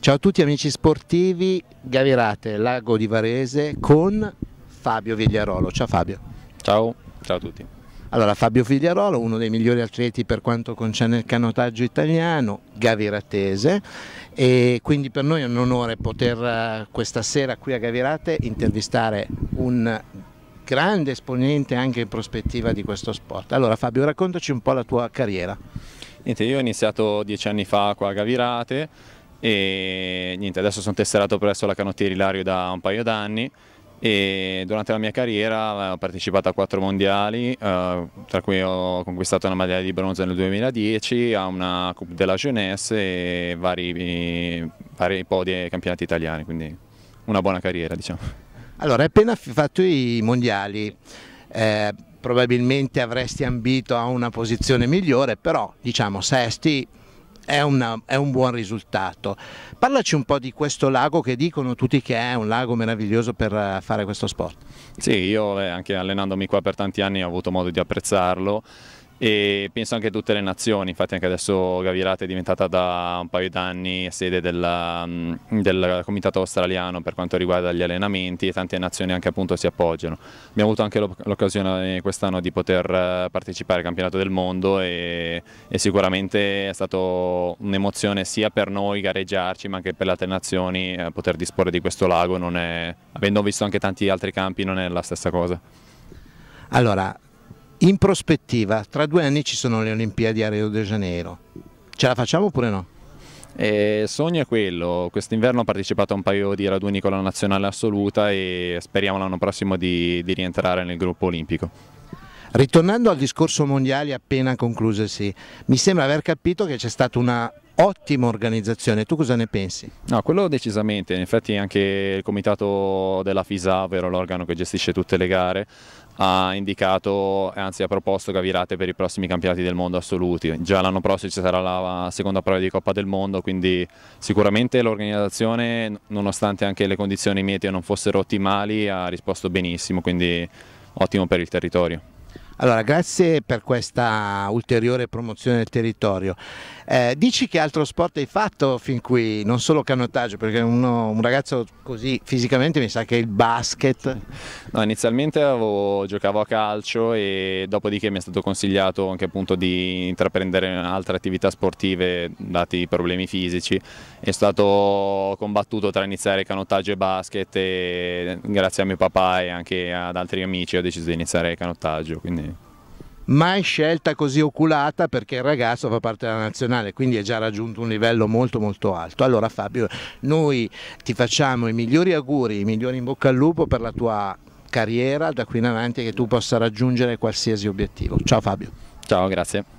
Ciao a tutti amici sportivi, Gavirate, Lago di Varese con Fabio Vigliarolo. Ciao Fabio. Ciao, ciao a tutti. Allora, Fabio Vigliarolo, uno dei migliori atleti per quanto concerne il canotaggio italiano, gaviratese, e quindi per noi è un onore poter eh, questa sera qui a Gavirate intervistare un grande esponente anche in prospettiva di questo sport. Allora Fabio, raccontaci un po' la tua carriera. Niente, io ho iniziato dieci anni fa qua a Gavirate, e niente, adesso sono tesserato presso la Canottieri Lario da un paio d'anni e durante la mia carriera eh, ho partecipato a quattro mondiali, eh, tra cui ho conquistato una medaglia di bronzo nel 2010, a una Coupe della Jeunesse e vari, vari podi e campionati italiani, quindi una buona carriera diciamo. Allora, hai appena fatto i mondiali, eh, probabilmente avresti ambito a una posizione migliore, però diciamo sesti è, una, è, un buon risultato. Parlaci un po' di questo lago che dicono tutti che è un lago meraviglioso per eh, fare questo sport. Sì, io eh, anche allenandomi qua per tanti anni ho avuto modo di apprezzarlo e penso anche a tutte le nazioni, infatti anche adesso Gavirata è diventata da un paio d'anni sede della, mm, del comitato australiano per quanto riguarda gli allenamenti e tante nazioni anche appunto si appoggiano. Abbiamo avuto anche l'occasione quest'anno di poter eh, partecipare al campionato del mondo e, e sicuramente è stata un'emozione sia per noi gareggiarci ma anche per le altre nazioni eh, poter disporre di questo lago, è, avendo visto anche tanti altri campi non è la stessa cosa. Allora, in prospettiva, tra due anni ci sono le Olimpiadi a Rio de Janeiro, ce la facciamo oppure no? Eh, sogno è quello, quest'inverno ho partecipato a un paio di raduni con la nazionale assoluta e speriamo l'anno prossimo di, di rientrare nel gruppo olimpico. Ritornando al discorso mondiale appena conclusosi, mi sembra aver capito che c'è stata una ottima organizzazione, tu cosa ne pensi? No, quello decisamente, in effetti anche il comitato della FISA, ovvero l'organo che gestisce tutte le gare, ha indicato, anzi ha proposto Gavirate per i prossimi campionati del mondo assoluti, già l'anno prossimo ci sarà la seconda prova di Coppa del Mondo, quindi sicuramente l'organizzazione, nonostante anche le condizioni meteo non fossero ottimali, ha risposto benissimo, quindi ottimo per il territorio. Allora, grazie per questa ulteriore promozione del territorio. Eh, dici che altro sport hai fatto fin qui, non solo canottaggio, perché uno, un ragazzo così fisicamente mi sa che è il basket. No, inizialmente avevo, giocavo a calcio e dopodiché mi è stato consigliato anche appunto di intraprendere altre attività sportive dati i problemi fisici. È stato combattuto tra iniziare canottaggio e basket e grazie a mio papà e anche ad altri amici ho deciso di iniziare canottaggio. Quindi mai scelta così oculata perché il ragazzo fa parte della nazionale, quindi è già raggiunto un livello molto molto alto. Allora Fabio, noi ti facciamo i migliori auguri, i migliori in bocca al lupo per la tua carriera da qui in avanti e che tu possa raggiungere qualsiasi obiettivo. Ciao Fabio. Ciao, grazie.